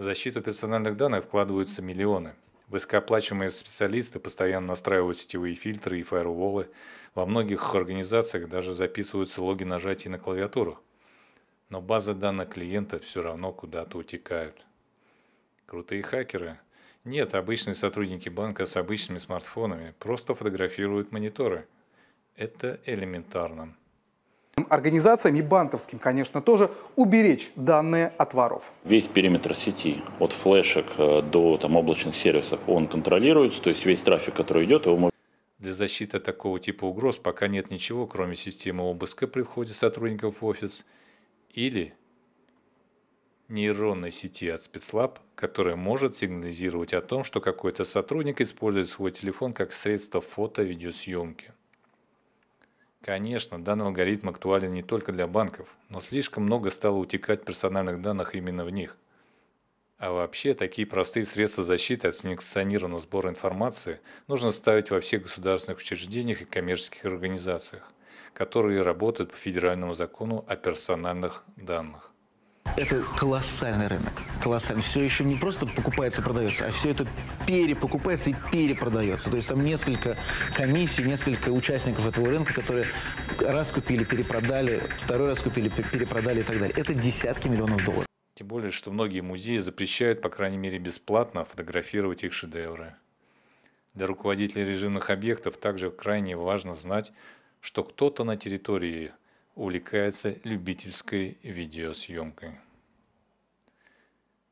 В защиту персональных данных вкладываются миллионы. Высокооплачиваемые специалисты постоянно настраивают сетевые фильтры и фаерволы. Во многих организациях даже записываются логи нажатий на клавиатуру. Но базы данных клиента все равно куда-то утекают. Крутые хакеры? Нет, обычные сотрудники банка с обычными смартфонами просто фотографируют мониторы. Это элементарно организациям и банковским, конечно, тоже уберечь данные от воров. Весь периметр сети, от флешек э, до там, облачных сервисов, он контролируется, то есть весь трафик, который идет, его можно... Для защиты такого типа угроз пока нет ничего, кроме системы обыска при входе сотрудников в офис или нейронной сети от спецлаб, которая может сигнализировать о том, что какой-то сотрудник использует свой телефон как средство фото-видеосъемки. Конечно, данный алгоритм актуален не только для банков, но слишком много стало утекать персональных данных именно в них. А вообще, такие простые средства защиты от санкционированного сбора информации нужно ставить во всех государственных учреждениях и коммерческих организациях, которые работают по федеральному закону о персональных данных. Это колоссальный рынок. Колоссальный. Все еще не просто покупается и продается, а все это перепокупается и перепродается. То есть там несколько комиссий, несколько участников этого рынка, которые раз купили, перепродали, второй раз купили, перепродали и так далее. Это десятки миллионов долларов. Тем более, что многие музеи запрещают, по крайней мере, бесплатно фотографировать их шедевры. Для руководителей режимных объектов также крайне важно знать, что кто-то на территории увлекается любительской видеосъемкой.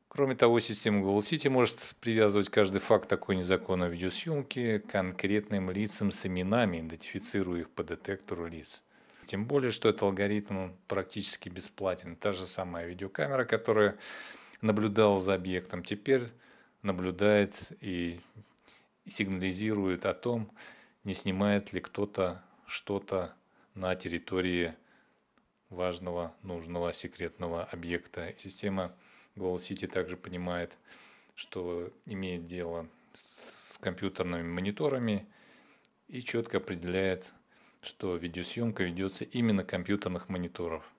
Кроме того, система Google City может привязывать каждый факт такой незаконной видеосъемки к конкретным лицам с именами, идентифицируя их по детектору лиц. Тем более, что этот алгоритм практически бесплатен. Та же самая видеокамера, которая наблюдала за объектом, теперь наблюдает и сигнализирует о том, не снимает ли кто-то что-то на территории важного, нужного, секретного объекта. Система Goal City также понимает, что имеет дело с компьютерными мониторами и четко определяет, что видеосъемка ведется именно компьютерных мониторов –